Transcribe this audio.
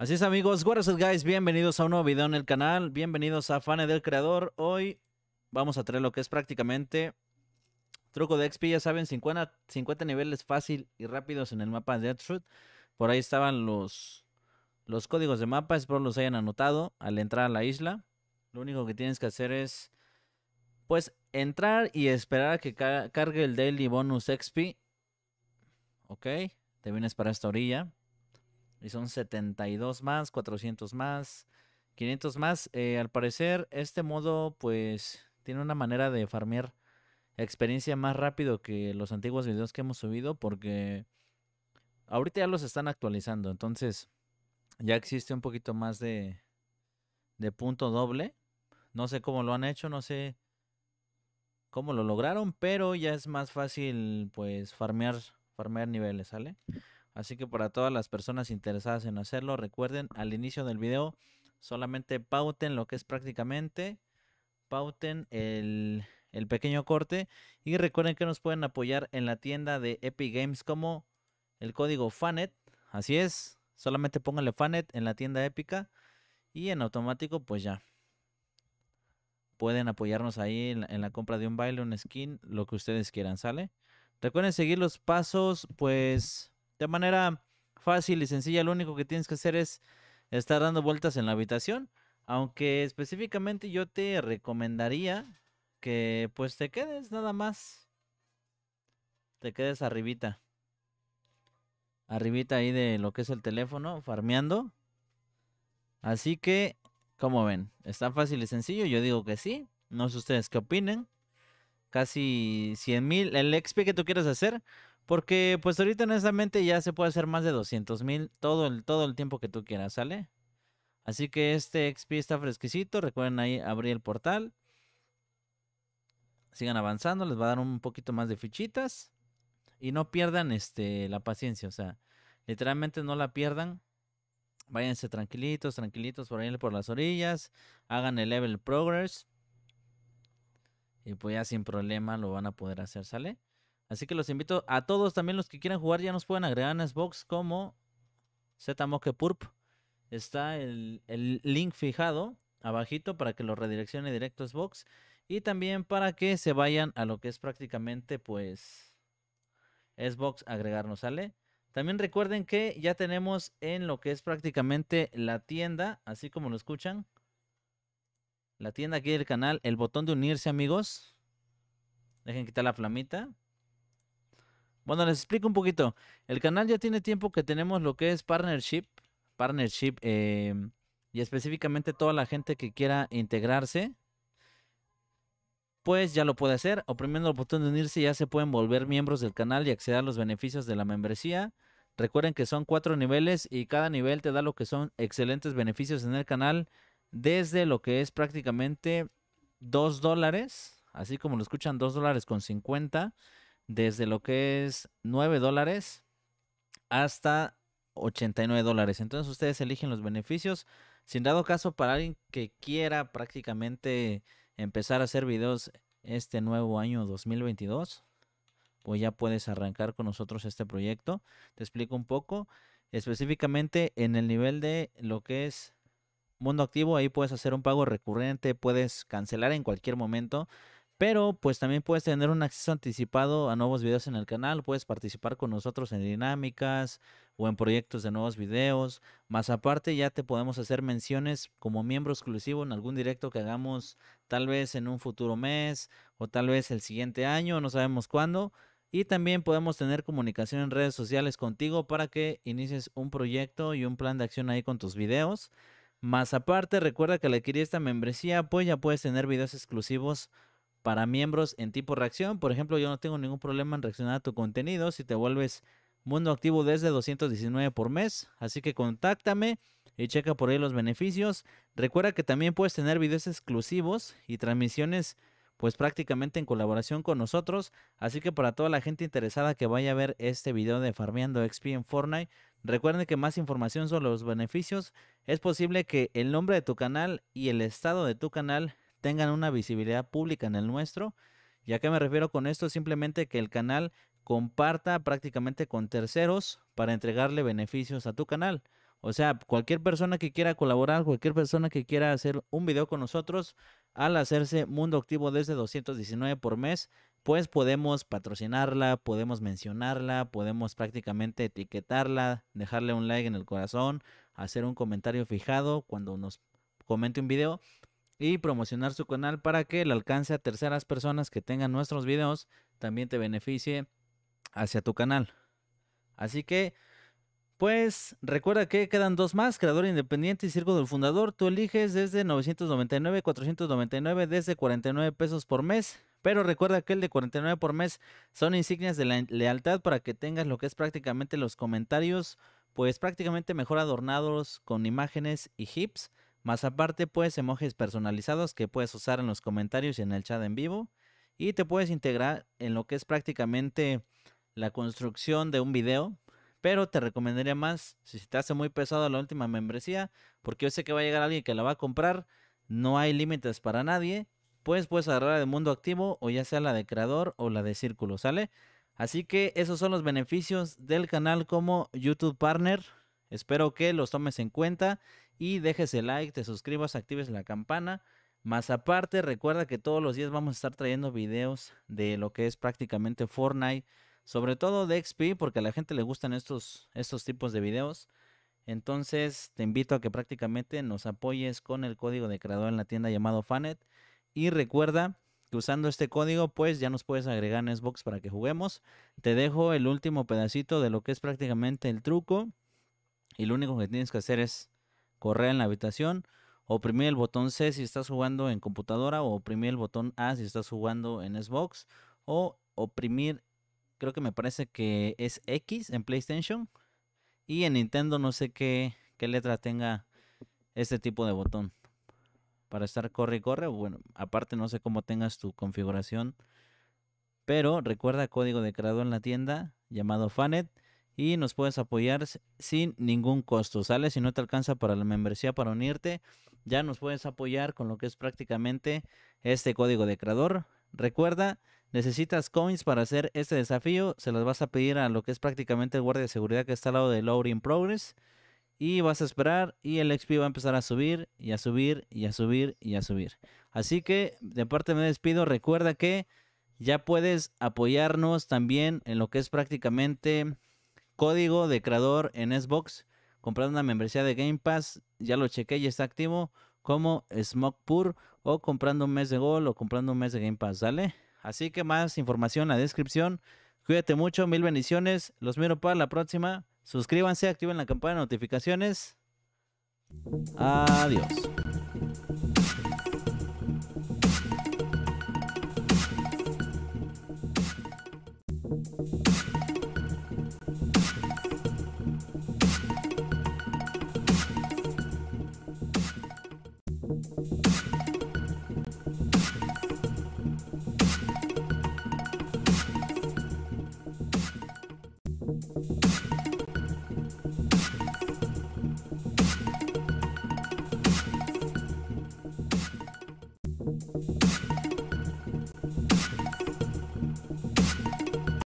Así es amigos, what's is guys, bienvenidos a un nuevo video en el canal, bienvenidos a Fane del Creador. Hoy vamos a traer lo que es prácticamente truco de XP, ya saben, 50, niveles fácil y rápidos en el mapa de Truth Por ahí estaban los, los códigos de mapa, espero los hayan anotado al entrar a la isla. Lo único que tienes que hacer es, pues, entrar y esperar a que cargue el Daily Bonus XP. Ok, te vienes para esta orilla. Y son 72 más, 400 más, 500 más. Eh, al parecer, este modo, pues, tiene una manera de farmear experiencia más rápido que los antiguos videos que hemos subido, porque ahorita ya los están actualizando. Entonces, ya existe un poquito más de, de punto doble. No sé cómo lo han hecho, no sé cómo lo lograron, pero ya es más fácil, pues, farmear, farmear niveles, ¿sale? Así que para todas las personas interesadas en hacerlo, recuerden al inicio del video, solamente pauten lo que es prácticamente, pauten el, pequeño corte y recuerden que nos pueden apoyar en la tienda de Epic Games como el código FANET. Así es, solamente pónganle FANET en la tienda épica y en automático pues ya. Pueden apoyarnos ahí en la, compra de un baile, un skin, lo que ustedes quieran, ¿sale? Recuerden seguir los pasos, pues de manera fácil y sencilla, lo único que tienes que hacer es estar dando vueltas en la habitación. Aunque específicamente yo te recomendaría que pues te quedes nada más. Te quedes arribita. Arribita ahí de lo que es el teléfono, farmeando. Así que, como ven, está fácil y sencillo. Yo digo que sí. No sé ustedes qué opinen. Casi 100 mil. El XP que tú quieras hacer, porque pues ahorita honestamente ya se puede hacer más de 200 mil todo el, todo el tiempo que tú quieras, ¿sale? Así que este XP está fresquisito. recuerden ahí abrir el portal. Sigan avanzando, les va a dar un poquito más de fichitas. Y no pierdan este, la paciencia, o sea, literalmente no la pierdan. Váyanse tranquilitos, tranquilitos por ahí por las orillas. Hagan el level progress. Y pues ya sin problema lo van a poder hacer, ¿sale? Así que los invito a todos, también los que quieran jugar ya nos pueden agregar en Xbox como ZMokePurp. Está el, el, link fijado abajito para que lo redireccione directo a Xbox. Y también para que se vayan a lo que es prácticamente pues Xbox agregarnos, ¿sale? También recuerden que ya tenemos en lo que es prácticamente la tienda, así como lo escuchan. La tienda aquí del canal, el botón de unirse amigos. Dejen quitar la flamita. Bueno, les explico un poquito. El canal ya tiene tiempo que tenemos lo que es partnership. Partnership. Em, y específicamente toda la gente que quiera integrarse. Pues ya lo puede hacer. Oprimiendo el botón de unirse ya se pueden volver miembros del canal y acceder a los beneficios de la membresía. Recuerden que son cuatro niveles y cada nivel te da lo que son excelentes beneficios en el canal. Desde lo que es prácticamente 2 dólares. Así como lo escuchan, 2 dólares con 50 desde lo que es 9 dólares hasta 89 dólares. Entonces ustedes eligen los beneficios. Sin dado caso, para alguien que quiera prácticamente empezar a hacer videos este nuevo año 2022, pues ya puedes arrancar con nosotros este proyecto. Te explico un poco. Específicamente en el nivel de lo que es mundo activo, ahí puedes hacer un pago recurrente, puedes cancelar en cualquier momento. Pero pues también puedes tener un acceso anticipado a nuevos videos en el canal, puedes participar con nosotros en dinámicas o en proyectos de nuevos videos. Más aparte ya te podemos hacer menciones como miembro exclusivo en algún directo que hagamos tal vez en un futuro mes o tal vez el siguiente año, no sabemos cuándo. Y también podemos tener comunicación en redes sociales contigo para que inicies un proyecto y un plan de acción ahí con tus videos. Más aparte, recuerda que al adquirir esta membresía pues ya puedes tener videos exclusivos para miembros en tipo reacción. Por ejemplo, yo no tengo ningún problema en reaccionar a tu contenido si te vuelves mundo activo desde 219 por mes. Así que contáctame y checa por ahí los beneficios. Recuerda que también puedes tener videos exclusivos y transmisiones pues prácticamente en colaboración con nosotros. Así que para toda la gente interesada que vaya a ver este video de Farmeando XP en Fortnite, recuerden que más información sobre los beneficios es posible que el nombre de tu canal y el estado de tu canal tengan una visibilidad pública en el nuestro. ya que me refiero con esto? Simplemente que el canal comparta prácticamente con terceros para entregarle beneficios a tu canal. O sea, cualquier persona que quiera colaborar, cualquier persona que quiera hacer un video con nosotros, al hacerse Mundo Activo desde 219 por mes, pues podemos patrocinarla, podemos mencionarla, podemos prácticamente etiquetarla, dejarle un like en el corazón, hacer un comentario fijado cuando nos comente un video, y promocionar su canal para que el alcance a terceras personas que tengan nuestros videos también te beneficie hacia tu canal. Así que, pues recuerda que quedan dos más, creador independiente y circo del fundador. Tú eliges desde 999, 499, desde 49 pesos por mes. Pero recuerda que el de 49 por mes son insignias de la lealtad para que tengas lo que es prácticamente los comentarios, pues prácticamente mejor adornados con imágenes y hips más aparte, pues emojis personalizados que puedes usar en los comentarios y en el chat en vivo. Y te puedes integrar en lo que es prácticamente la construcción de un video. Pero te recomendaría más, si te hace muy pesado la última membresía, porque yo sé que va a llegar alguien que la va a comprar, no hay límites para nadie, pues puedes agarrar la de mundo activo o ya sea la de creador o la de círculo, ¿sale? Así que esos son los beneficios del canal como YouTube Partner. Espero que los tomes en cuenta y dejes el like, te suscribas, actives la campana. Más aparte, recuerda que todos los días vamos a estar trayendo videos de lo que es prácticamente Fortnite, sobre todo de XP, porque a la gente le gustan estos, estos tipos de videos. Entonces, te invito a que prácticamente nos apoyes con el código de creador en la tienda llamado Fanet. Y recuerda que usando este código, pues ya nos puedes agregar en Xbox para que juguemos. Te dejo el último pedacito de lo que es prácticamente el truco. Y lo único que tienes que hacer es correr en la habitación, oprimir el botón C si estás jugando en computadora o oprimir el botón A si estás jugando en Xbox o oprimir, creo que me parece que es X en PlayStation y en Nintendo no sé qué, qué letra tenga este tipo de botón para estar corre y corre. Bueno, aparte no sé cómo tengas tu configuración. Pero recuerda código de creador en la tienda llamado Fanet y nos puedes apoyar sin ningún costo, ¿sale? Si no te alcanza para la membresía para unirte, ya nos puedes apoyar con lo que es prácticamente este código de creador. Recuerda, necesitas coins para hacer este desafío, se las vas a pedir a lo que es prácticamente el guardia de seguridad que está al lado de Lowering Progress y vas a esperar y el XP va a empezar a subir y a subir y a subir y a subir. Así que de parte me despido, recuerda que ya puedes apoyarnos también en lo que es prácticamente código de creador en Xbox, comprando una membresía de Game Pass, ya lo chequé y está activo, como Smoke Pur o comprando un mes de Gol o comprando un mes de Game Pass, ¿sale? Así que más información en la descripción. Cuídate mucho, mil bendiciones. Los miro para la próxima. Suscríbanse, activen la campana de notificaciones. Adiós. thank you